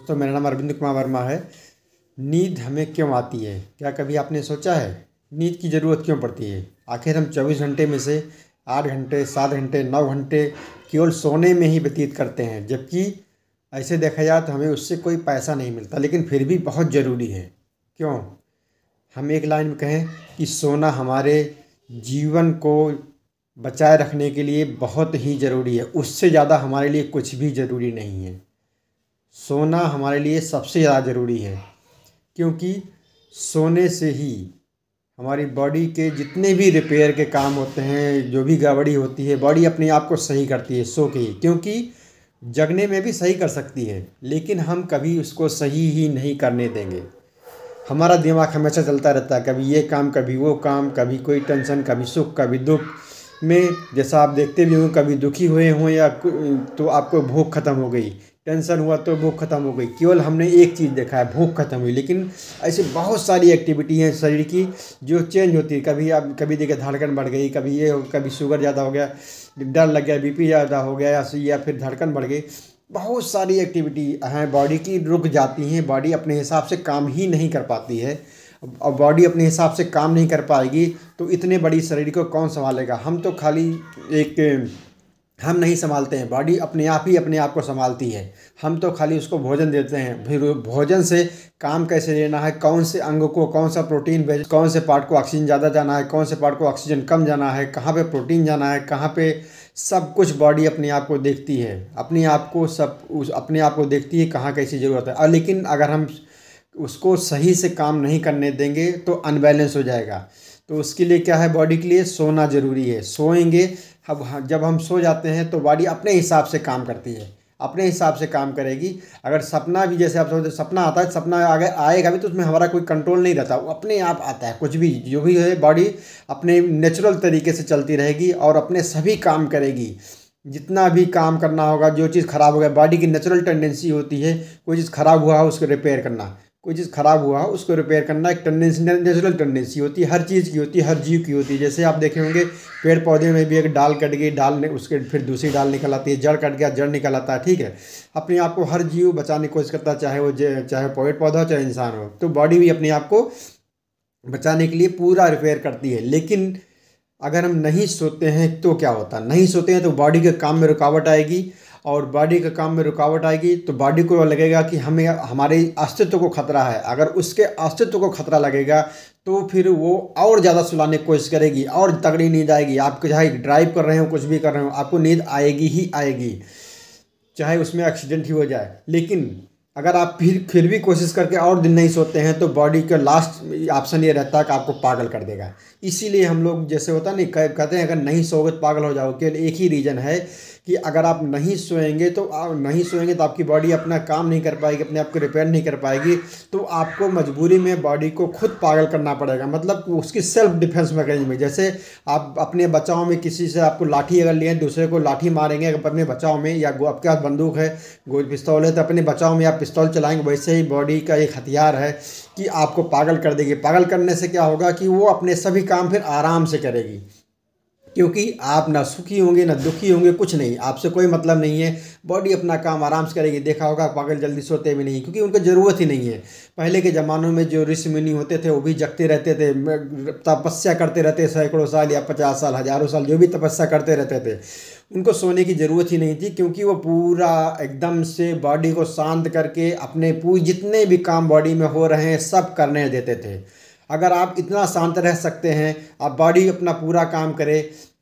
दोस्तों मेरा नाम अरविंद कुमार वर्मा है नींद हमें क्यों आती है क्या कभी आपने सोचा है नींद की ज़रूरत क्यों पड़ती है आखिर हम चौबीस घंटे में से आठ घंटे सात घंटे नौ घंटे केवल सोने में ही व्यतीत करते हैं जबकि ऐसे देखा जाए तो हमें उससे कोई पैसा नहीं मिलता लेकिन फिर भी बहुत ज़रूरी है क्यों हम एक लाइन में कहें कि सोना हमारे जीवन को बचाए रखने के लिए बहुत ही ज़रूरी है उससे ज़्यादा हमारे लिए कुछ भी ज़रूरी नहीं है सोना हमारे लिए सबसे ज़्यादा ज़रूरी है क्योंकि सोने से ही हमारी बॉडी के जितने भी रिपेयर के काम होते हैं जो भी गड़बड़ी होती है बॉडी अपने आप को सही करती है सो के ही क्योंकि जगने में भी सही कर सकती है लेकिन हम कभी उसको सही ही नहीं करने देंगे हमारा दिमाग हमेशा चलता रहता है कभी ये काम कभी वो काम कभी कोई टेंशन कभी सुख कभी दुख में जैसा आप देखते भी हों कभी दुखी हुए हों या तो आपको भूख ख़त्म हो गई टेंशन हुआ तो भूख ख़त्म हो गई केवल हमने एक चीज़ देखा है भूख ख़त्म हुई लेकिन ऐसे बहुत सारी एक्टिविटी हैं शरीर की जो चेंज होती है कभी आप कभी देखिए धड़कन बढ़ गई कभी ये कभी शुगर ज़्यादा हो गया डर लग गया बीपी ज़्यादा हो गया या फिर धड़कन बढ़ गई बहुत सारी एक्टिविटी हैं बॉडी की रुक जाती हैं बॉडी अपने हिसाब से काम ही नहीं कर पाती है और बॉडी अपने हिसाब से काम नहीं कर पाएगी तो इतने बड़ी शरीर को कौन संभालेगा हम तो खाली एक हम नहीं संभालते हैं बॉडी अपने आप ही अपने आप को संभालती है हम तो खाली उसको भोजन देते हैं फिर भोजन से काम कैसे लेना है कौन से अंग को कौन सा प्रोटीन भेज कौन से पार्ट को ऑक्सीजन ज़्यादा जाना है कौन से पार्ट को ऑक्सीजन कम जाना है कहाँ पे प्रोटीन जाना है कहाँ पे सब कुछ बॉडी अपने आप को देखती है अपने आप को सब उस अपने आप को देखती है कहाँ कैसी ज़रूरत है और लेकिन अगर हम उसको सही से काम नहीं करने देंगे तो अनबैलेंस हो जाएगा तो उसके लिए क्या है बॉडी के लिए सोना ज़रूरी है सोएंगे अब जब हम सो जाते हैं तो बॉडी अपने हिसाब से काम करती है अपने हिसाब से काम करेगी अगर सपना भी जैसे आप समझते सपना आता है सपना अगर आएगा भी तो उसमें हमारा कोई कंट्रोल नहीं रहता वो अपने आप आता है कुछ भी जो भी है बॉडी अपने नेचुरल तरीके से चलती रहेगी और अपने सभी काम करेगी जितना भी काम करना होगा जो चीज़ ख़राब हो गया बॉडी की नेचुरल टेंडेंसी होती है कोई चीज़ ख़राब हुआ है उसको रिपेयर करना कोई चीज़ ख़राब हुआ उसको रिपेयर करना एक टेंडेंसी नेचुरल टेंडेंसी होती है हर चीज़ की होती है हर जीव की होती है जैसे आप देखे होंगे पेड़ पौधे में भी एक डाल कट गई डाल उसके फिर दूसरी डाल निकल आती है जड़ कट गया जड़ निकल आता है ठीक है अपने आप को हर जीव बचाने की कोशिश करता है चाहे वो चाहे पेड़ पौधा हो चाहे इंसान हो तो बॉडी भी अपने आप को बचाने के लिए पूरा रिपेयर करती है लेकिन अगर हम नहीं सोते हैं तो क्या होता नहीं सोते हैं तो बॉडी के काम में रुकावट आएगी और बॉडी के काम में रुकावट आएगी तो बॉडी को लगेगा कि हमें हमारे अस्तित्व को खतरा है अगर उसके अस्तित्व को खतरा लगेगा तो फिर वो और ज़्यादा सुलाने की कोशिश करेगी और तगड़ी नींद आएगी आप चाहे ड्राइव कर रहे हो कुछ भी कर रहे हो आपको नींद आएगी ही आएगी चाहे उसमें एक्सीडेंट ही हो जाए लेकिन अगर आप फिर फिर भी कोशिश करके और दिन नहीं सोते हैं तो बॉडी का लास्ट ऑप्शन ये रहता है कि आपको पागल कर देगा इसीलिए हम लोग जैसे होता नहीं कहते हैं अगर नहीं सोगे तो पागल हो जाओ केवल एक ही रीज़न है कि अगर आप नहीं सोएंगे तो आप नहीं सोएंगे तो आपकी बॉडी अपना काम नहीं कर पाएगी अपने आप को रिपेयर नहीं कर पाएगी तो आपको मजबूरी में बॉडी को खुद पागल करना पड़ेगा मतलब उसकी सेल्फ डिफेंस मैकेनिज्म जैसे आप अपने बचाव में किसी से आपको लाठी अगर लिए दूसरे को लाठी मारेंगे अपने बचाव में या आपके पास बंदूक है गोल पिस्तौल है तो अपने बचाव में आप पिस्तौल चलाएंगे वैसे ही बॉडी का एक हथियार है कि आपको पागल कर देगी पागल करने से क्या होगा कि वो अपने सभी काम फिर आराम से करेगी क्योंकि आप ना सुखी होंगे ना दुखी होंगे कुछ नहीं आपसे कोई मतलब नहीं है बॉडी अपना काम आराम से करेगी देखा होगा पागल जल्दी सोते भी नहीं क्योंकि उनको ज़रूरत ही नहीं है पहले के ज़मानों में जो ऋषि मुनि होते थे वो भी जगते रहते थे तपस्या करते रहते सैकड़ों साल या पचास साल हज़ारों साल जो भी तपस्या करते रहते थे उनको सोने की ज़रूरत ही नहीं थी क्योंकि वो पूरा एकदम से बॉडी को शांत करके अपने पूरे जितने भी काम बॉडी में हो रहे हैं सब करने देते थे अगर आप इतना शांत रह सकते हैं आप बॉडी अपना पूरा काम करे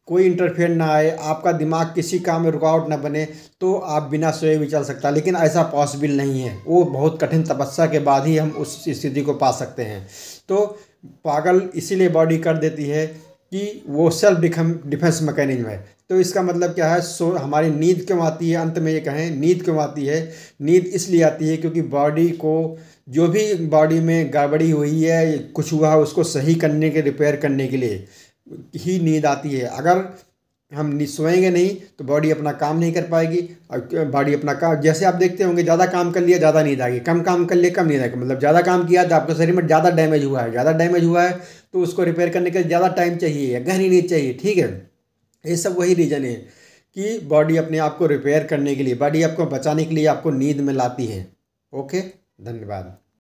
कोई इंटरफेयर ना आए आपका दिमाग किसी काम में रुकावट ना बने तो आप बिना सोए भी चल सकता लेकिन ऐसा पॉसिबल नहीं है वो बहुत कठिन तपस्या के बाद ही हम उस स्थिति को पा सकते हैं तो पागल इसीलिए बॉडी कर देती है कि वो सेल्फ डिफेंस मैकेनिज्म है तो इसका मतलब क्या है सो हमारी नींद क्यों आती है अंत में ये कहें नींद क्यों आती है नींद इसलिए आती है क्योंकि बॉडी को जो भी बॉडी में गड़बड़ी हुई है कुछ हुआ है उसको सही करने के रिपेयर करने के लिए ही नींद आती है अगर हम सोएंगे नहीं तो बॉडी अपना काम नहीं कर पाएगी और बॉडी अपना काम जैसे आप देखते होंगे ज़्यादा काम कर लिया ज़्यादा नींद आएगी कम काम कर लिया कम नींद आएगी मतलब ज़्यादा काम किया तो आपके शरीर में ज़्यादा डैमेज हुआ है ज़्यादा डैमेज हुआ है तो उसको रिपेयर करने के लिए ज़्यादा टाइम चाहिए गहरी नींद चाहिए ठीक है ये सब वही रीज़न है कि बॉडी अपने आप को रिपेयर करने के लिए बॉडी आपको बचाने के लिए आपको नींद में लाती है ओके धन्यवाद